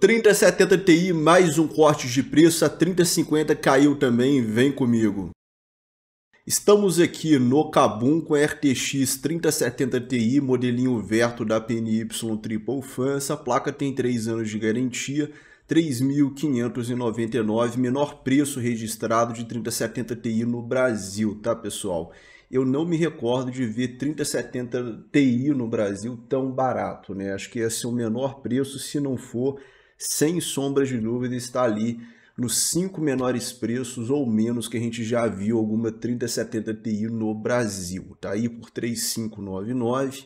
3070 Ti, mais um corte de preço, a 3050 caiu também, vem comigo. Estamos aqui no Kabum com a RTX 3070 Ti, modelinho Verto da PNY Triple Fan. Essa placa tem 3 anos de garantia, 3.599, menor preço registrado de 3070 Ti no Brasil, tá pessoal? eu não me recordo de ver 3070 Ti no Brasil tão barato, né? Acho que ia ser o menor preço, se não for, sem sombras de dúvida, está ali nos cinco menores preços ou menos que a gente já viu alguma 3070 Ti no Brasil. Tá aí por 3599.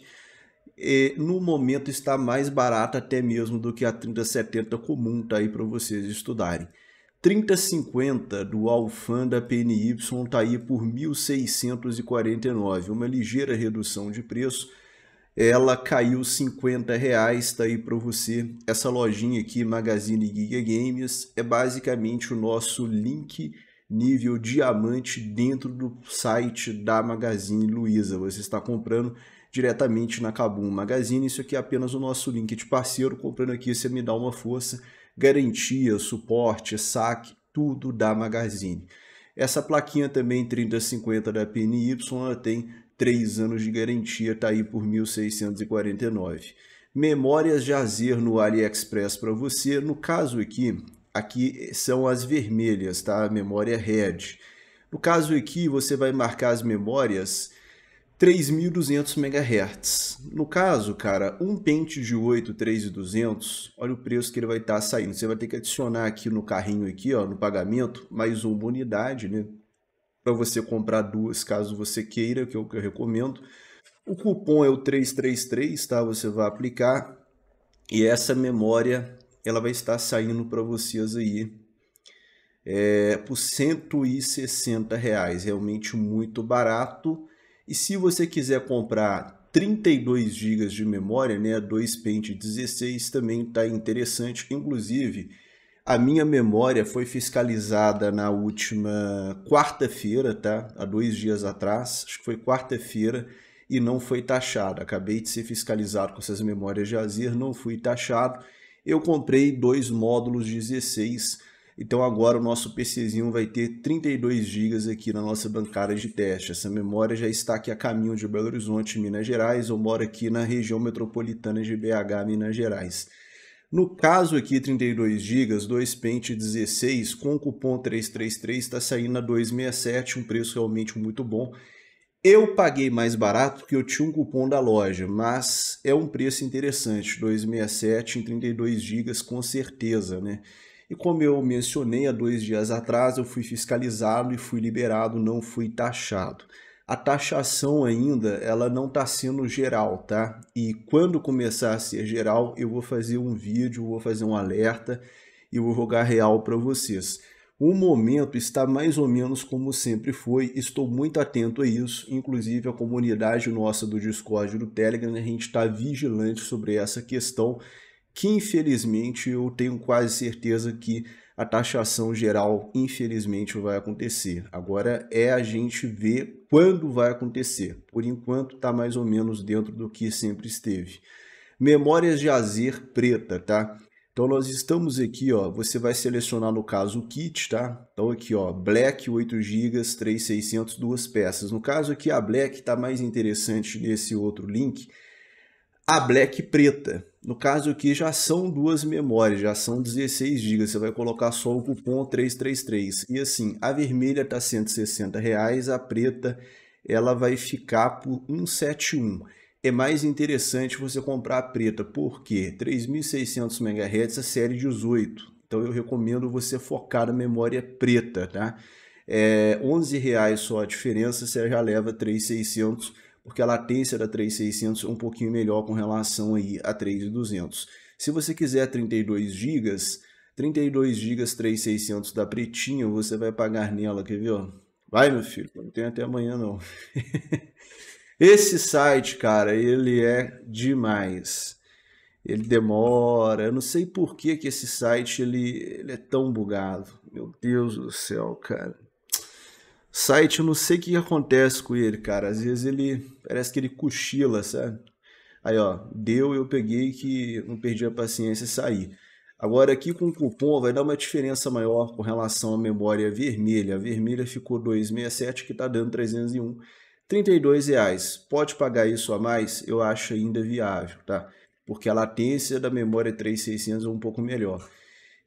E, no momento está mais barata até mesmo do que a 3070 comum, tá aí para vocês estudarem. 3050 do Alfanda PNY está aí por 1.649, uma ligeira redução de preço. Ela caiu 50 reais, está aí para você. Essa lojinha aqui, Magazine Giga Games, é basicamente o nosso link nível diamante dentro do site da Magazine Luiza. Você está comprando diretamente na Kabum Magazine. Isso aqui é apenas o nosso link de parceiro. Comprando aqui, você me dá uma força garantia, suporte, saque, tudo da Magazine. Essa plaquinha também 3050 da PNY ela tem 3 anos de garantia, está aí por 1.649. Memórias azer no AliExpress para você, no caso aqui, aqui são as vermelhas, tá? A memória RED. No caso aqui, você vai marcar as memórias 3.200 MHz. No caso, cara, um pente de 8 3200, olha o preço que ele vai estar tá saindo. Você vai ter que adicionar aqui no carrinho aqui, ó, no pagamento, mais uma unidade, né? Para você comprar duas, caso você queira, que é o que eu recomendo. O cupom é o 333, tá? Você vai aplicar e essa memória ela vai estar saindo para vocês aí é, por 160 reais, realmente muito barato. E se você quiser comprar 32 GB de memória, né, 2 Paint 16 também está interessante. Inclusive, a minha memória foi fiscalizada na última quarta-feira, tá? Há dois dias atrás, acho que foi quarta-feira, e não foi taxada. Acabei de ser fiscalizado com essas memórias de Azir, não fui taxado. Eu comprei dois módulos 16 então agora o nosso PCzinho vai ter 32 GB aqui na nossa bancada de teste. Essa memória já está aqui a caminho de Belo Horizonte, Minas Gerais, Eu moro aqui na região metropolitana de BH, Minas Gerais. No caso aqui, 32 GB, 2 Paint 16, com o cupom 333 está saindo a 267, um preço realmente muito bom. Eu paguei mais barato porque eu tinha um cupom da loja, mas é um preço interessante, 267 em 32 GB com certeza, né? E como eu mencionei há dois dias atrás, eu fui fiscalizado e fui liberado, não fui taxado. A taxação ainda, ela não está sendo geral, tá? E quando começar a ser geral, eu vou fazer um vídeo, vou fazer um alerta e vou jogar real para vocês. O momento está mais ou menos como sempre foi, estou muito atento a isso, inclusive a comunidade nossa do Discord e do Telegram, a gente está vigilante sobre essa questão que infelizmente eu tenho quase certeza que a taxação geral, infelizmente, vai acontecer. Agora é a gente ver quando vai acontecer. Por enquanto, está mais ou menos dentro do que sempre esteve. Memórias de Azer preta, tá? Então, nós estamos aqui, ó, você vai selecionar, no caso, o kit, tá? Então, aqui, ó, Black, 8 GB, 3600, duas peças. No caso aqui, a Black está mais interessante nesse outro link, a black preta. No caso aqui já são duas memórias, já são 16 GB, você vai colocar só o cupom 333. E assim, a vermelha está 160 reais, a preta ela vai ficar por 171. É mais interessante você comprar a preta, porque 3600 MHz a série 18. Então eu recomendo você focar na memória preta, tá? É, 11 reais só a diferença, você já leva 3600 MHz porque a latência da 3600 é um pouquinho melhor com relação aí a 3200. Se você quiser 32 GB, 32 GB 3600 da pretinha, você vai pagar nela, quer ver? Vai, meu filho, não tem até amanhã não. Esse site, cara, ele é demais. Ele demora, eu não sei por que, que esse site ele, ele é tão bugado. Meu Deus do céu, cara. Site, eu não sei o que acontece com ele, cara. Às vezes ele parece que ele cochila, sabe? Aí, ó, deu, eu peguei que não perdi a paciência e saí. Agora aqui com o cupom vai dar uma diferença maior com relação à memória vermelha. A vermelha ficou 267, que está dando 301. 32 reais. Pode pagar isso a mais? Eu acho ainda viável, tá? Porque a latência da memória 3600 é um pouco melhor.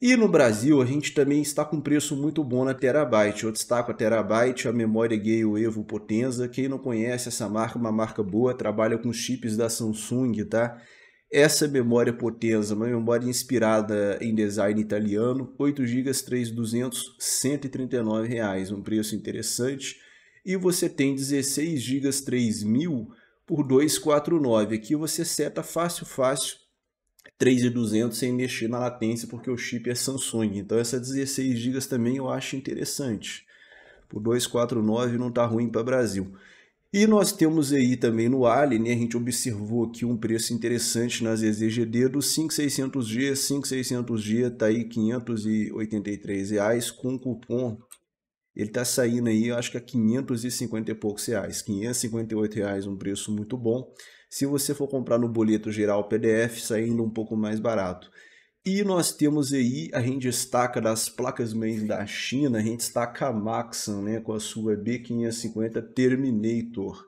E no Brasil, a gente também está com preço muito bom na Terabyte. Eu destaco a Terabyte, a memória Gale Evo Potenza. Quem não conhece essa marca, é uma marca boa, trabalha com chips da Samsung, tá? Essa memória Potenza, uma memória inspirada em design italiano, 8 GB, 3200, 139 reais, um preço interessante. E você tem 16 GB 3000 por 249. Aqui você seta fácil, fácil 3200 sem mexer na latência, porque o chip é Samsung. Então essa 16 GB também eu acho interessante. Por 249 não está ruim para Brasil. E nós temos aí também no Alien, né, a gente observou aqui um preço interessante nas EZGD do 5600G, 5600G está aí R$ 583 reais, com cupom ele está saindo aí, eu acho que a 550 e poucos reais, 558 reais, um preço muito bom. Se você for comprar no boleto geral PDF, saindo um pouco mais barato. E nós temos aí, a gente destaca das placas mães da China, a gente destaca a Maxon, né, com a sua B550 Terminator.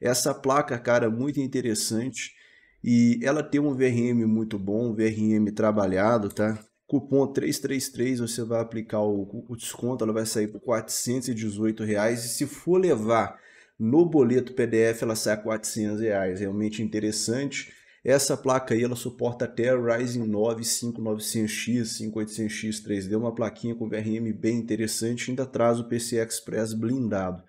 Essa placa, cara, muito interessante e ela tem um VRM muito bom, um VRM trabalhado, tá? Cupom 333, você vai aplicar o, o desconto, ela vai sair por R$ 418. Reais, e se for levar no boleto PDF, ela sai a R$ 400. Reais, realmente interessante. Essa placa aí, ela suporta até Ryzen 9 5900X, 5800X 3D, uma plaquinha com VRM bem interessante, ainda traz o PCI Express blindado.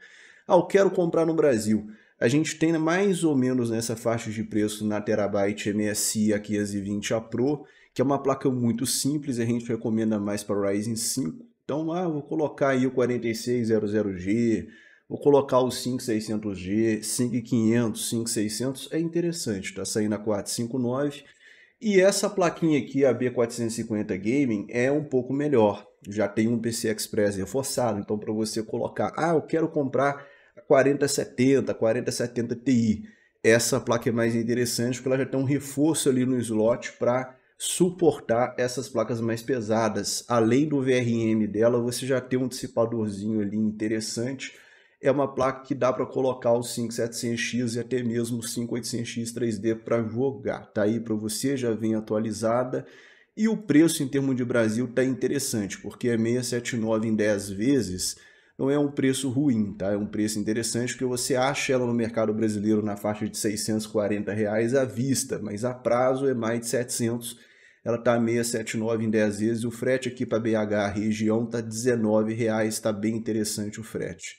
Ah, eu quero comprar no Brasil. A gente tem mais ou menos nessa faixa de preço na Terabyte MSI a 520 A Pro que é uma placa muito simples, a gente recomenda mais para Ryzen 5. Então, ah, vou colocar aí o 4600G, vou colocar o 5600G, 5500, 5600, é interessante, está saindo a 459. E essa plaquinha aqui, a B450 Gaming, é um pouco melhor. Já tem um PC Express reforçado, então para você colocar, ah, eu quero comprar a 4070, 4070 Ti. Essa placa é mais interessante porque ela já tem um reforço ali no slot para suportar essas placas mais pesadas. Além do VRM dela, você já tem um dissipadorzinho ali interessante. É uma placa que dá para colocar o 5700X e até mesmo o 5800X 3D para jogar. Tá aí para você, já vem atualizada. E o preço em termos de Brasil tá interessante, porque é 679 em 10 vezes, não é um preço ruim, tá? É um preço interessante porque você acha ela no mercado brasileiro na faixa de 640 reais à vista, mas a prazo é mais de 700 ela está 679 em 10 vezes. O frete aqui para BH região está R$19,00, está bem interessante o frete.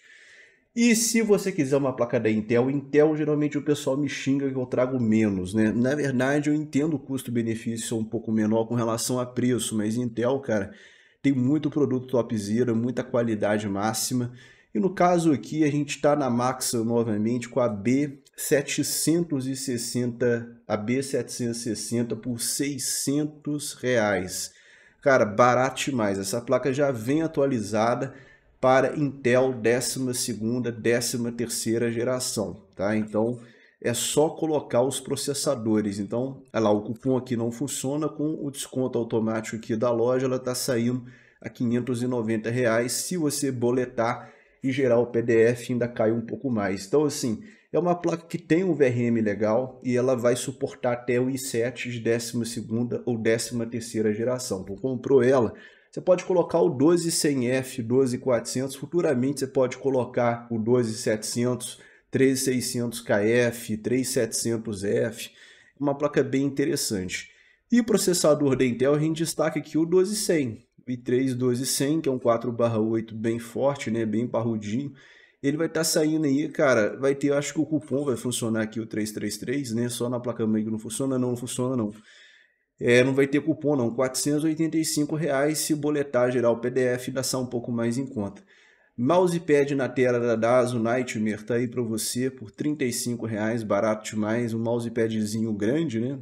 E se você quiser uma placa da Intel, Intel geralmente o pessoal me xinga que eu trago menos, né? Na verdade, eu entendo o custo-benefício um pouco menor com relação a preço, mas Intel, cara, tem muito produto topzera, muita qualidade máxima. E no caso aqui, a gente está na Maxa novamente com a B 760 a B760 por 600 reais. Cara, barato demais. Essa placa já vem atualizada para Intel 12ª, 13ª geração, tá? Então é só colocar os processadores. Então, olha lá, o cupom aqui não funciona com o desconto automático aqui da loja, ela está saindo a 590 reais. Se você boletar e gerar o PDF ainda cai um pouco mais. Então, assim, é uma placa que tem um VRM legal e ela vai suportar até o i7 de 12 ou 13 geração. Então comprou ela, você pode colocar o 12100F, 12400, futuramente você pode colocar o 12700, 13600KF, 3700F, uma placa bem interessante. E o processador da Intel, a gente destaca aqui o 12100, o i3 12100, que é um 4/8 bem forte, né, bem parrudinho, ele vai estar tá saindo aí, cara. Vai ter, acho que o cupom vai funcionar aqui, o 333, né? Só na placa mãe que não funciona, não, não funciona, não. É, não vai ter cupom, não. R$ reais se boletar geral PDF, dá só um pouco mais em conta. Mousepad na tela da dazo Nightmare tá aí para você por R$ reais, barato demais. Um mousepadzinho grande, né?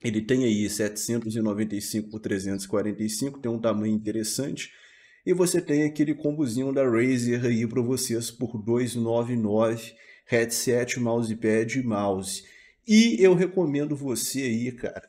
Ele tem aí 795 por 345, tem um tamanho interessante. E você tem aquele combozinho da Razer aí para vocês por 299, headset, mousepad e mouse. E eu recomendo você aí, cara,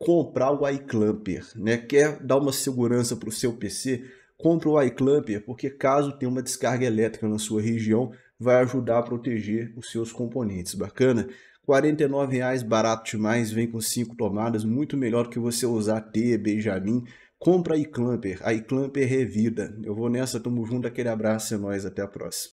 comprar o iClamper, né? Quer dar uma segurança para o seu PC? Compra o iClamper, porque caso tenha uma descarga elétrica na sua região, vai ajudar a proteger os seus componentes. Bacana? R$ 49,00, barato demais, vem com 5 tomadas, muito melhor que você usar T, Benjamin compra a iClamper, a iClamper revida. Eu vou nessa, tamo junto, aquele abraço, é nóis, até a próxima.